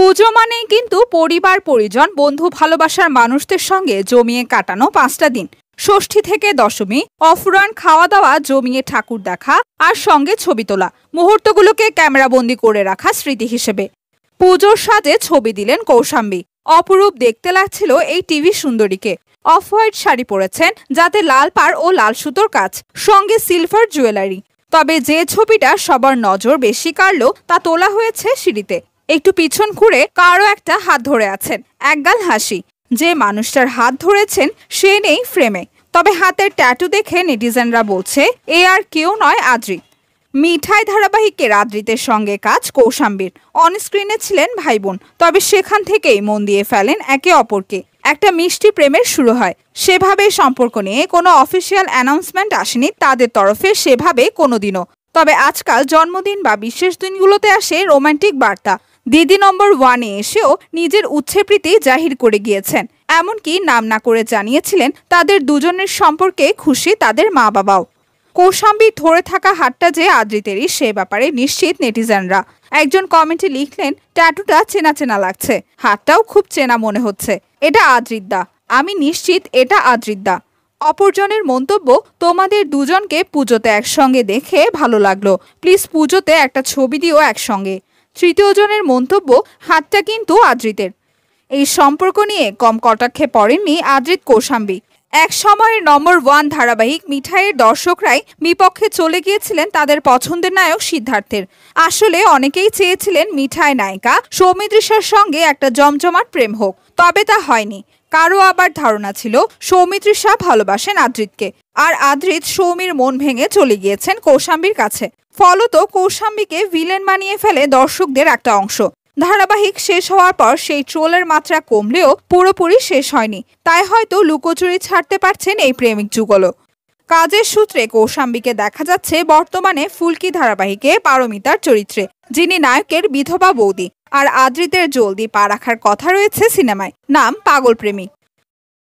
পুজো মানেই কিন্তু পরিবার পরিজন বন্ধু ভালোবাসার মানুষদের সঙ্গে জমিয়ে কাটানো পাঁচটা দিন ষষ্ঠী থেকে দশমী অফুরান খাওয়া দাওয়া জমিয়ে ঠাকুর দেখা আর সঙ্গে ছবি তোলা মুহূর্তগুলোকে ক্যামেরাবন্দি করে রাখা স্মৃতি হিসেবে পুজোর সাজে ছবি দিলেন কৌশাম্বী অপরূপ দেখতে লাগছিল এই টিভি সুন্দরীকে অফ হোয়াইট শাড়ি পরেছেন যাতে লাল পাড় ও লাল সুতোর কাজ সঙ্গে সিলভার জুয়েলারি তবে যে ছবিটা সবার নজর বেশি কাড়ল তা তোলা হয়েছে সিঁড়িতে একটু পিছন ঘুরে কারও একটা হাত ধরে আছেন একগাল হাসি যে মানুষটার হাত ধরেছেন সে নেই ফ্রেমে তবে হাতের ট্যাটু দেখে নেটিজেনরা বলছে এ আর কেউ নয় আদ্রি মিঠাই ধারাবাহিকের আদ্রিতের সঙ্গে কাজ কৌশাম্বীর অনস্ক্রিনে ছিলেন ভাই বোন তবে সেখান থেকেই মন দিয়ে ফেলেন একে অপরকে একটা মিষ্টি প্রেমের শুরু হয় সেভাবে সম্পর্ক নিয়ে কোনো অফিসিয়াল অ্যানাউন্সমেন্ট আসেনি তাদের তরফে সেভাবে কোনোদিনও তবে আজকাল জন্মদিন বা বিশেষ দিনগুলোতে আসে রোম্যান্টিক বার্তা দিদি নম্বর ওয়ানে এসেও নিজের উচ্ছেপ্রীতি জাহির করে গিয়েছেন এমনকি নাম না করে জানিয়েছিলেন তাদের দুজনের সম্পর্কে খুশি তাদের মা বাবাও কৌশাম্বি ধরে থাকা হাটটা যে আদ্রিতেরই সে ব্যাপারে নিশ্চিত নেটিজানরা একজন কমেন্টে লিখলেন ট্যাটুটা চেনা চেনা লাগছে হাতটাও খুব চেনা মনে হচ্ছে এটা আদ্রিদ্দা আমি নিশ্চিত এটা আদ্রিদ্দা অপরজনের মন্তব্য তোমাদের দুজনকে পুজোতে একসঙ্গে দেখে ভালো লাগলো প্লিজ পুজোতে একটা ছবি দিও একসঙ্গে তৃতীয়জনের মন্তব্য হাতটা কিন্তু আদ্রিতের এই সম্পর্ক নিয়ে কম কটাক্ষে পড়েননি আদ্রিত কৌশাম্বি এক সময়ের নম্বর ওয়ান ধারাবাহিক মিঠাইয়ের দর্শকরাই বিপক্ষে চলে গিয়েছিলেন তাদের পছন্দের নায়ক সিদ্ধার্থের আসলে অনেকেই চেয়েছিলেন মিঠাই নায়িকা সৌমিত্রিশার সঙ্গে একটা জমজমাট প্রেম হোক তবে তা হয়নি কারো আবার ধারণা ছিল সৌমিত্রী শাহ ভালোবাসেন আদ্রিতকে আর আদ্রিত সৌমির মন ভেঙে চলে গিয়েছেন কৌশাম্বীর কাছে ফলত কৌশাম্বীকে ভিলেন বানিয়ে ফেলে দর্শকদের একটা অংশ ধারাবাহিক শেষ হওয়ার পর সেই ট্রোলের মাত্রা কমলেও পুরোপুরি শেষ হয়নি তাই হয়তো লুকোচুরি ছাড়তে পারছেন এই প্রেমিক যুগল কাজের সূত্রে কৌশাম্বীকে দেখা যাচ্ছে বর্তমানে ফুলকি ধারাবাহিকে পারমিতার চরিত্রে যিনি নায়কের বিধবা বৌদি আর আদ্রিতের জলদি পা রাখার কথা রয়েছে সিনেমায় নাম পাগল প্রেমিক